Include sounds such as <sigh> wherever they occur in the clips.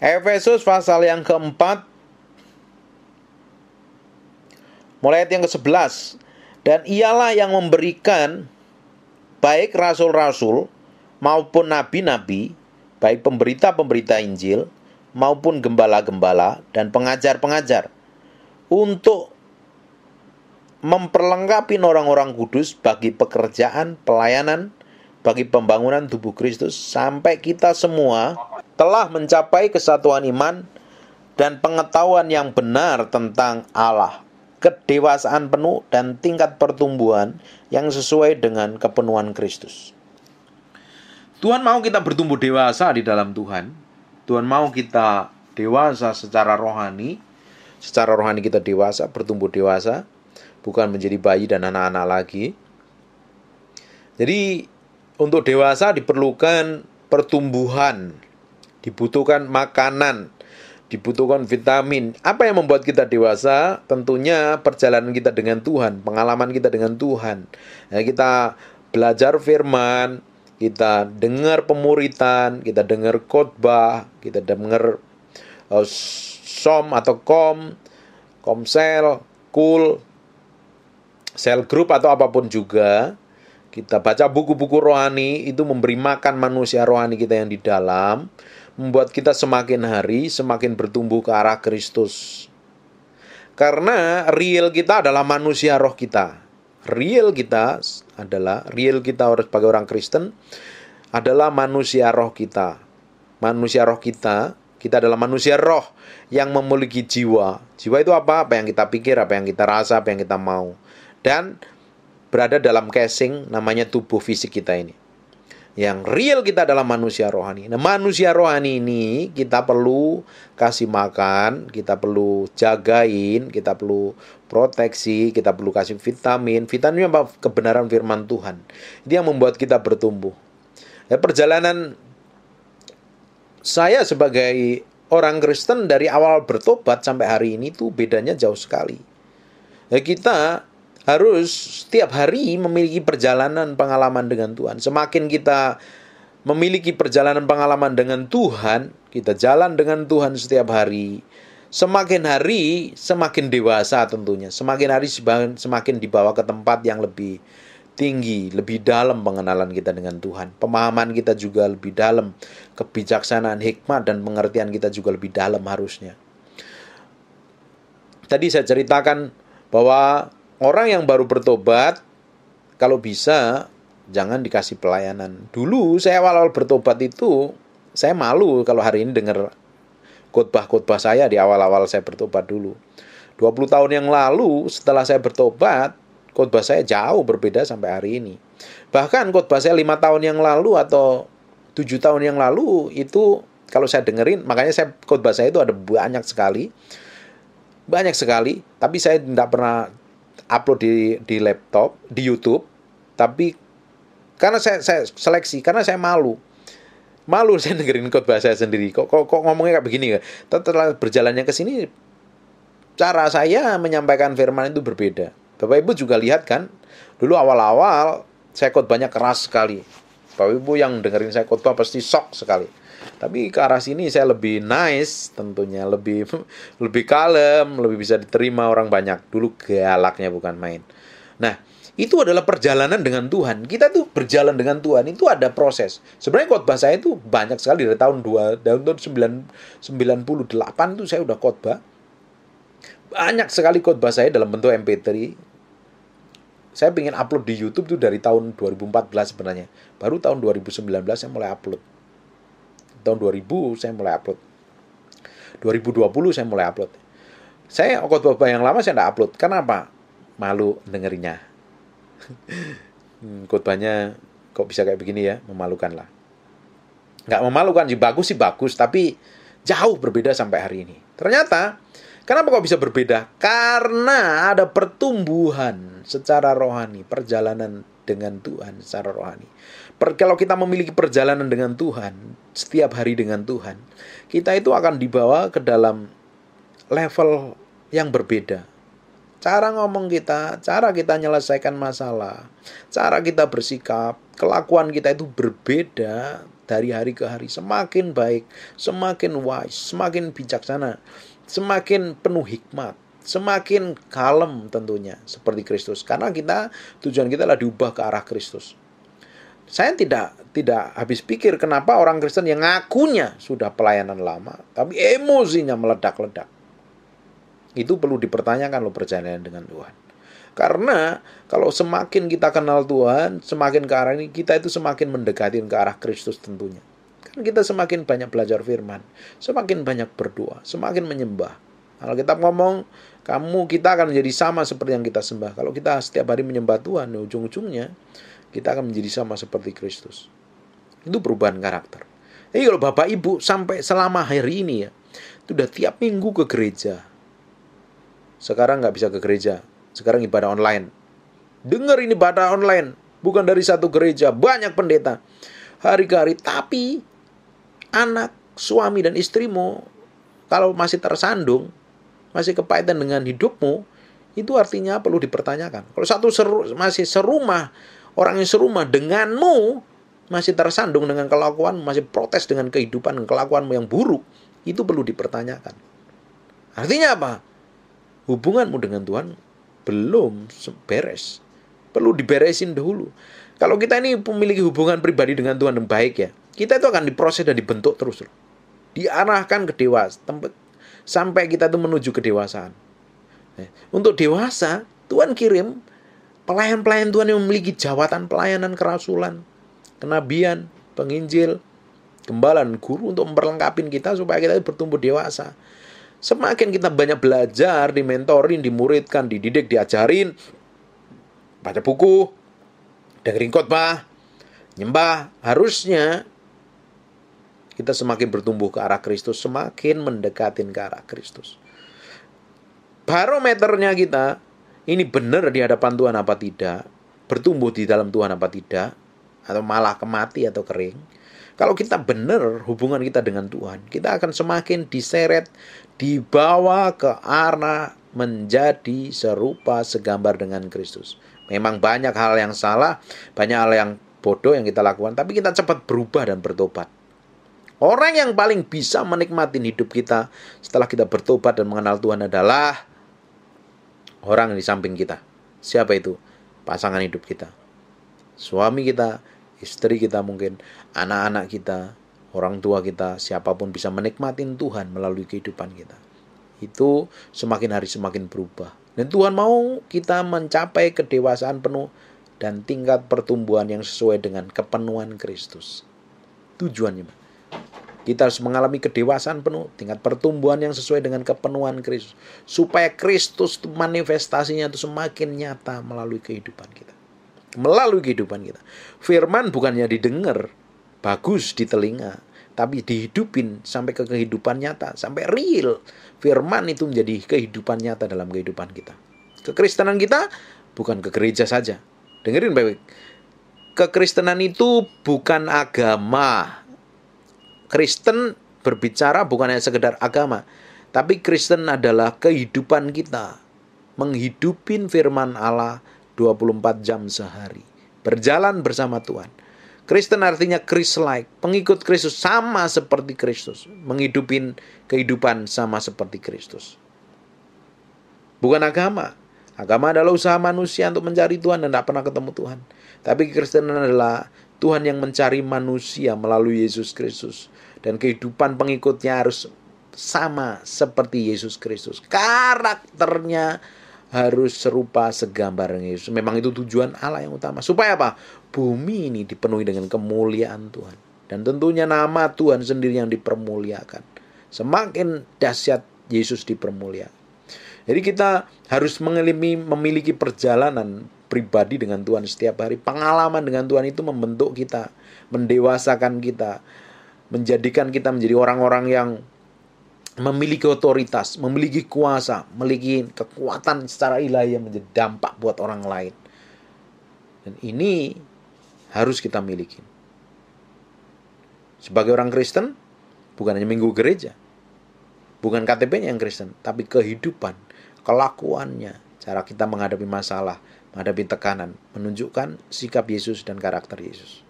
Efesus pasal yang keempat mulai ayat yang ke-11 dan ialah yang memberikan baik rasul-rasul maupun nabi-nabi baik pemberita-pemberita Injil maupun gembala-gembala dan pengajar-pengajar untuk memperlengkapi orang-orang kudus bagi pekerjaan pelayanan bagi pembangunan tubuh Kristus sampai kita semua telah mencapai kesatuan iman dan pengetahuan yang benar tentang Allah, kedewasaan penuh dan tingkat pertumbuhan yang sesuai dengan kepenuhan Kristus. Tuhan mau kita bertumbuh dewasa di dalam Tuhan. Tuhan mau kita dewasa secara rohani. Secara rohani kita dewasa, bertumbuh dewasa, bukan menjadi bayi dan anak-anak lagi. Jadi untuk dewasa diperlukan pertumbuhan dibutuhkan makanan, dibutuhkan vitamin. Apa yang membuat kita dewasa? Tentunya perjalanan kita dengan Tuhan, pengalaman kita dengan Tuhan. Ya, kita belajar firman, kita dengar pemuritan, kita dengar khotbah, kita dengar uh, som atau kom, komsel, kul, sel grup atau apapun juga kita baca buku-buku rohani itu memberi makan manusia rohani kita yang di dalam membuat kita semakin hari semakin bertumbuh ke arah Kristus. Karena real kita adalah manusia roh kita. Real kita adalah real kita harus sebagai orang Kristen adalah manusia roh kita. Manusia roh kita, kita adalah manusia roh yang memiliki jiwa. Jiwa itu apa? Apa yang kita pikir, apa yang kita rasa, apa yang kita mau. Dan berada dalam casing namanya tubuh fisik kita ini yang real kita adalah manusia rohani. Nah, manusia rohani ini kita perlu kasih makan, kita perlu jagain, kita perlu proteksi, kita perlu kasih vitamin. Vitaminnya apa? Kebenaran firman Tuhan. Itu yang membuat kita bertumbuh. Ya, perjalanan saya sebagai orang Kristen dari awal bertobat sampai hari ini itu bedanya jauh sekali. Ya, kita harus setiap hari memiliki perjalanan pengalaman dengan Tuhan. Semakin kita memiliki perjalanan pengalaman dengan Tuhan, kita jalan dengan Tuhan setiap hari. Semakin hari semakin dewasa tentunya. Semakin hari semakin dibawa ke tempat yang lebih tinggi, lebih dalam pengenalan kita dengan Tuhan. Pemahaman kita juga lebih dalam, kebijaksanaan, hikmat dan pengertian kita juga lebih dalam harusnya. Tadi saya ceritakan bahwa orang yang baru bertobat kalau bisa jangan dikasih pelayanan. Dulu saya awal-awal bertobat itu saya malu kalau hari ini dengar khotbah-khotbah saya di awal-awal saya bertobat dulu. 20 tahun yang lalu setelah saya bertobat, khotbah saya jauh berbeda sampai hari ini. Bahkan khotbah saya lima tahun yang lalu atau tujuh tahun yang lalu itu kalau saya dengerin, makanya saya khotbah saya itu ada banyak sekali, banyak sekali. Tapi saya tidak pernah upload di di laptop, di YouTube, tapi karena saya, saya seleksi, karena saya malu. Malu <laughs> saya dengerin bahasa saya sendiri. Kok kok, kok ngomongnya kayak begini ya? Setelah berjalannya ke sini cara saya menyampaikan firman itu berbeda. Bapak Ibu juga lihat kan, dulu awal-awal saya banyak keras sekali. Bapak Ibu yang dengerin saya kode pasti shock sekali. Tapi ke arah sini saya lebih nice tentunya, lebih <laughs> lebih kalem, lebih bisa diterima orang banyak. Dulu galaknya bukan main. Nah, itu adalah perjalanan dengan Tuhan. Kita tuh berjalan dengan Tuhan itu ada proses. Sebenarnya khotbah saya itu banyak sekali dari tahun 2 tahun 98 tuh saya udah khotbah. Banyak sekali khotbah saya dalam bentuk MP3. Saya ingin upload di YouTube tuh dari tahun 2014 sebenarnya. Baru tahun 2019 saya mulai upload tahun 2000 saya mulai upload 2020 saya mulai upload saya okot bapak yang lama saya tidak upload kenapa malu dengerinya <laughs> hmm, khotbahnya kok bisa kayak begini ya memalukan lah nggak memalukan sih bagus sih bagus tapi jauh berbeda sampai hari ini ternyata Kenapa kok bisa berbeda? Karena ada pertumbuhan secara rohani, perjalanan dengan Tuhan secara rohani. Per, kalau kita memiliki perjalanan dengan Tuhan, setiap hari dengan Tuhan, kita itu akan dibawa ke dalam level yang berbeda. Cara ngomong kita, cara kita menyelesaikan masalah, cara kita bersikap, kelakuan kita itu berbeda dari hari ke hari. Semakin baik, semakin wise, semakin bijaksana semakin penuh hikmat, semakin kalem tentunya seperti Kristus. Karena kita tujuan kita adalah diubah ke arah Kristus. Saya tidak tidak habis pikir kenapa orang Kristen yang ngakunya sudah pelayanan lama, tapi emosinya meledak-ledak. Itu perlu dipertanyakan lo perjalanan dengan Tuhan. Karena kalau semakin kita kenal Tuhan, semakin ke arah ini kita itu semakin mendekatin ke arah Kristus tentunya. Kan kita semakin banyak belajar firman, semakin banyak berdoa, semakin menyembah. Kalau kita ngomong, kamu kita akan menjadi sama seperti yang kita sembah. Kalau kita setiap hari menyembah Tuhan, ya ujung-ujungnya kita akan menjadi sama seperti Kristus. Itu perubahan karakter. Jadi kalau Bapak Ibu sampai selama hari ini ya, itu udah tiap minggu ke gereja. Sekarang nggak bisa ke gereja, sekarang ibadah online. Dengar ini ibadah online, bukan dari satu gereja, banyak pendeta. Hari ke hari, tapi anak, suami dan istrimu kalau masih tersandung, masih kepahitan dengan hidupmu, itu artinya perlu dipertanyakan. Kalau satu seru, masih serumah, orang yang serumah denganmu masih tersandung dengan kelakuan, masih protes dengan kehidupan dengan kelakuanmu yang buruk, itu perlu dipertanyakan. Artinya apa? Hubunganmu dengan Tuhan belum beres perlu diberesin dahulu. Kalau kita ini memiliki hubungan pribadi dengan Tuhan yang baik ya, kita itu akan diproses dan dibentuk terus loh. Diarahkan ke dewasa, tempat sampai kita itu menuju ke kedewasaan. Eh, untuk dewasa, Tuhan kirim pelayan-pelayan Tuhan yang memiliki jawatan pelayanan kerasulan, kenabian, penginjil, gembala guru untuk memperlengkapi kita supaya kita bertumbuh dewasa. Semakin kita banyak belajar, dimentorin, dimuridkan, dididik, diajarin, baca buku, dengerin khotbah, nyembah, harusnya kita semakin bertumbuh ke arah Kristus, semakin mendekatin ke arah Kristus. Barometernya kita, ini benar di hadapan Tuhan apa tidak, bertumbuh di dalam Tuhan apa tidak, atau malah kemati atau kering. Kalau kita benar hubungan kita dengan Tuhan, kita akan semakin diseret, dibawa ke arah menjadi serupa segambar dengan Kristus. Memang banyak hal yang salah, banyak hal yang bodoh yang kita lakukan, tapi kita cepat berubah dan bertobat. Orang yang paling bisa menikmati hidup kita setelah kita bertobat dan mengenal Tuhan adalah orang di samping kita. Siapa itu? Pasangan hidup kita. Suami kita, istri kita mungkin, anak-anak kita, orang tua kita, siapapun bisa menikmati Tuhan melalui kehidupan kita. Itu semakin hari semakin berubah. Dan Tuhan mau kita mencapai kedewasaan penuh dan tingkat pertumbuhan yang sesuai dengan kepenuhan Kristus. Tujuannya, kita harus mengalami kedewasaan penuh, tingkat pertumbuhan yang sesuai dengan kepenuhan Kristus. Supaya Kristus manifestasinya itu semakin nyata melalui kehidupan kita. Melalui kehidupan kita. Firman bukannya didengar, bagus di telinga, tapi dihidupin sampai ke kehidupan nyata, sampai real. Firman itu menjadi kehidupan nyata dalam kehidupan kita. Kekristenan kita bukan ke gereja saja. Dengerin baik-baik. Kekristenan itu bukan agama. Kristen berbicara bukan hanya sekedar agama, tapi Kristen adalah kehidupan kita. Menghidupin firman Allah 24 jam sehari. Berjalan bersama Tuhan. Kristen artinya Christ-like, pengikut Kristus sama seperti Kristus, menghidupin kehidupan sama seperti Kristus. Bukan agama. Agama adalah usaha manusia untuk mencari Tuhan dan tidak pernah ketemu Tuhan. Tapi Kristen adalah Tuhan yang mencari manusia melalui Yesus Kristus. Dan kehidupan pengikutnya harus sama seperti Yesus Kristus. Karakternya harus serupa segambar dengan Yesus. Memang itu tujuan Allah yang utama. Supaya apa? Bumi ini dipenuhi dengan kemuliaan Tuhan. Dan tentunya nama Tuhan sendiri yang dipermuliakan. Semakin dahsyat Yesus dipermuliakan. Jadi kita harus mengelimi, memiliki perjalanan pribadi dengan Tuhan setiap hari. Pengalaman dengan Tuhan itu membentuk kita, mendewasakan kita, menjadikan kita menjadi orang-orang yang memiliki otoritas, memiliki kuasa, memiliki kekuatan secara ilahi yang menjadi dampak buat orang lain. Dan ini harus kita miliki. Sebagai orang Kristen, bukan hanya minggu gereja, bukan ktp yang Kristen, tapi kehidupan, kelakuannya, cara kita menghadapi masalah, menghadapi tekanan, menunjukkan sikap Yesus dan karakter Yesus.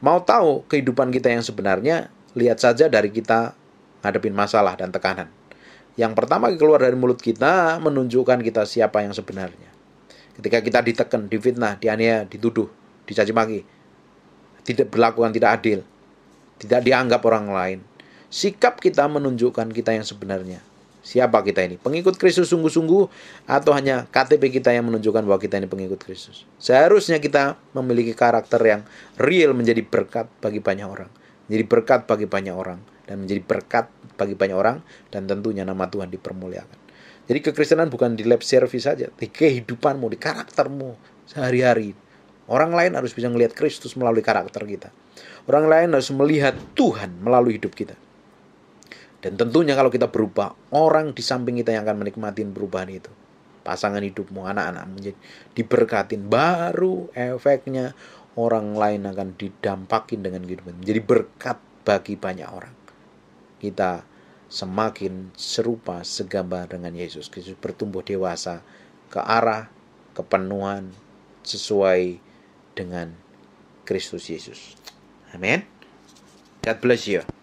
Mau tahu kehidupan kita yang sebenarnya, lihat saja dari kita ngadepin masalah dan tekanan. Yang pertama keluar dari mulut kita menunjukkan kita siapa yang sebenarnya. Ketika kita ditekan, difitnah, dianiaya, dituduh, dicaci maki, tidak berlakuan tidak adil, tidak dianggap orang lain. Sikap kita menunjukkan kita yang sebenarnya. Siapa kita ini? Pengikut Kristus sungguh-sungguh atau hanya KTP kita yang menunjukkan bahwa kita ini pengikut Kristus? Seharusnya kita memiliki karakter yang real menjadi berkat bagi banyak orang. Menjadi berkat bagi banyak orang dan menjadi berkat bagi banyak orang dan tentunya nama Tuhan dipermuliakan. Jadi kekristenan bukan di lab service saja, di kehidupanmu, di karaktermu sehari-hari. Orang lain harus bisa melihat Kristus melalui karakter kita. Orang lain harus melihat Tuhan melalui hidup kita. Dan tentunya kalau kita berubah, orang di samping kita yang akan menikmati perubahan itu. Pasangan hidupmu, anak anak menjadi diberkatin. Baru efeknya orang lain akan didampakin dengan kehidupan. Jadi berkat bagi banyak orang kita semakin serupa segambar dengan Yesus Kristus bertumbuh dewasa ke arah kepenuhan sesuai dengan Kristus Yesus. Amin. God bless you.